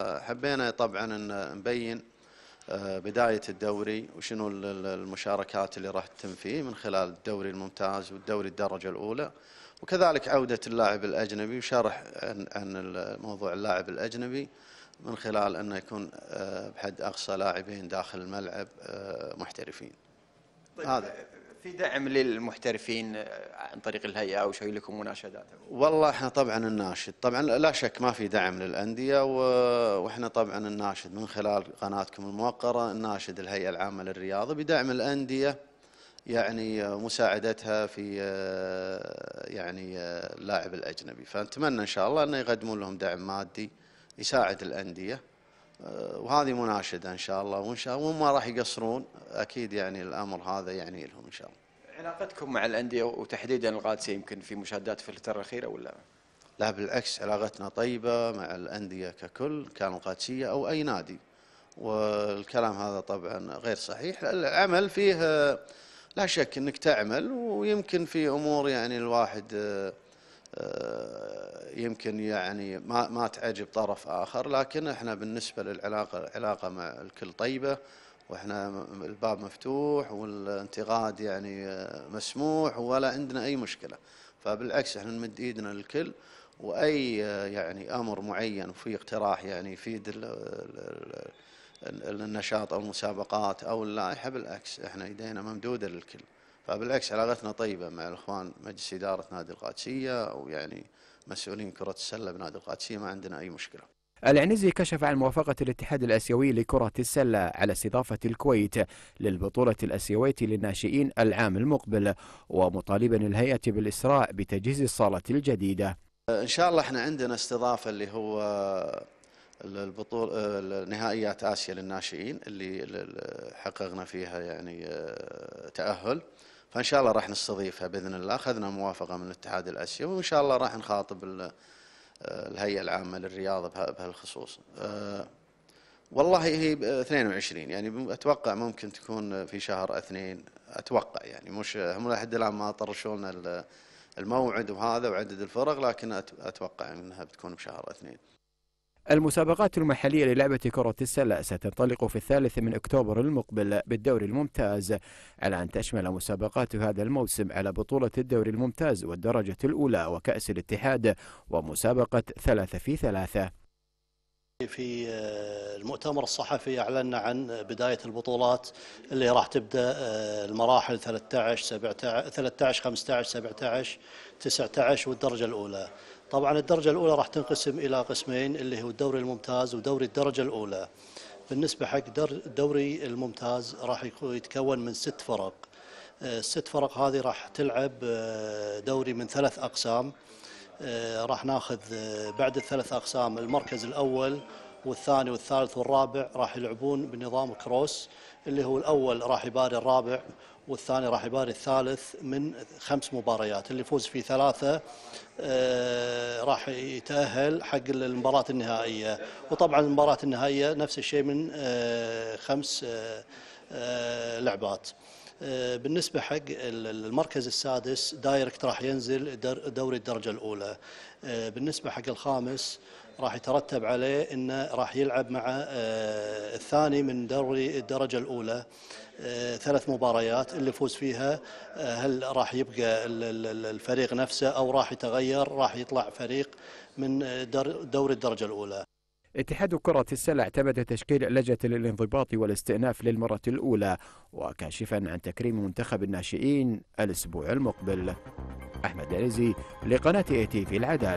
آه، حبينا طبعا ان نبين آه، بدايه الدوري وشنو المشاركات اللي راح تتم فيه من خلال الدوري الممتاز والدوري الدرجه الاولى وكذلك عوده اللاعب الاجنبي وشرح عن عن موضوع اللاعب الاجنبي من خلال انه يكون آه، بحد اقصى لاعبين داخل الملعب محترفين. طيب هذا في دعم للمحترفين عن طريق الهيئه او شيء لكم مناشدات والله احنا طبعا الناشد طبعا لا شك ما في دعم للانديه واحنا طبعا الناشد من خلال قناتكم الموقره الناشد الهيئه العامه للرياضه بدعم الانديه يعني مساعدتها في آه، يعني آه، اللاعب الاجنبي فنتمنى ان شاء الله انه يقدمون لهم دعم مادي يساعد الانديه آه، وهذه مناشده ان شاء الله وان شاء الله وما راح يقصرون اكيد يعني الامر هذا يعني لهم ان شاء الله. علاقتكم مع الانديه وتحديدا القادسيه يمكن في مشادات في الفتره الاخيره ولا؟ لا بالعكس علاقتنا طيبه مع الانديه ككل كان القادسيه او اي نادي. والكلام هذا طبعا غير صحيح العمل فيه لا شك انك تعمل ويمكن في امور يعني الواحد يمكن يعني ما ما تعجب طرف اخر لكن احنا بالنسبه للعلاقه علاقه مع الكل طيبه واحنا الباب مفتوح والانتقاد يعني آه، مسموح ولا عندنا اي مشكله فبالعكس احنا نمد ايدنا للكل واي آه، يعني امر معين وفي اقتراح يعني يفيد النشاط او المسابقات او اللائحه بالعكس احنا ايدينا ممدوده للكل فبالعكس علاقتنا طيبه مع الاخوان مجلس اداره نادي القادسيه او يعني مسؤولين كره السله بنادي القادسيه ما عندنا اي مشكله العنزي كشف عن موافقة الاتحاد الآسيوي لكرة السلة على استضافة الكويت للبطولة الآسيوية للناشئين العام المقبل ومطالبا الهيئة بالإسراء بتجهيز الصالة الجديدة إن شاء الله احنا عندنا استضافة اللي هو البطولة نهائيات آسيا للناشئين اللي حققنا فيها يعني آه، تأهل فإن شاء الله راح نستضيفها بإذن الله أخذنا موافقة من الاتحاد الآسيوي وإن شاء الله راح نخاطب الهيئه العامه للرياضه بهالخصوص آه، والله هي 22 يعني اتوقع ممكن تكون في شهر اثنين اتوقع يعني مش هم لحد الان ما طرشوا لنا الموعد وهذا وعدد الفرق لكن اتوقع انها بتكون بشهر اثنين المسابقات المحلية للعبة كرة السلة ستنطلق في الثالث من أكتوبر المقبل بالدوري الممتاز على أن تشمل مسابقات هذا الموسم على بطولة الدوري الممتاز والدرجة الأولى وكأس الاتحاد ومسابقة ثلاثة في ثلاثة في آه، المؤتمر الصحفي أعلنا عن بداية البطولات اللي راح تبدأ آه، المراحل 13 17 13 15 17 19 والدرجة الأولى طبعا الدرجة الأولى راح تنقسم إلى قسمين اللي هو الدوري الممتاز ودوري الدرجة الأولى بالنسبة حق الدوري الممتاز راح يتكون من ست فرق الست آه، فرق هذه راح تلعب آه، دوري من ثلاث أقسام آه، راح ناخذ بعد الثلاث أقسام المركز الأول والثاني والثالث والرابع راح يلعبون بنظام كروس اللي هو الاول راح يباري الرابع والثاني راح يباري الثالث من خمس مباريات اللي يفوز في ثلاثه آه، راح يتاهل حق المباراه النهائيه وطبعا المباراه النهائيه نفس الشيء من آه، خمس آه، لعبات بالنسبة حق المركز السادس دايركت راح ينزل دوري الدرجة الأولى بالنسبة حق الخامس راح يترتب عليه انه راح يلعب مع آه، الثاني من دوري الدرجه الاولى آه، ثلاث مباريات اللي يفوز فيها آه، هل راح يبقى الفريق نفسه او راح يتغير راح يطلع فريق من دوري الدرجه الاولى اتحاد كرة السلة اعتمد تشكيل لجنة الانضباط والاستئناف للمرة الأولى وكاشفا عن تكريم منتخب الناشئين الأسبوع المقبل أحمد عزي لقناة اي تي في العدالة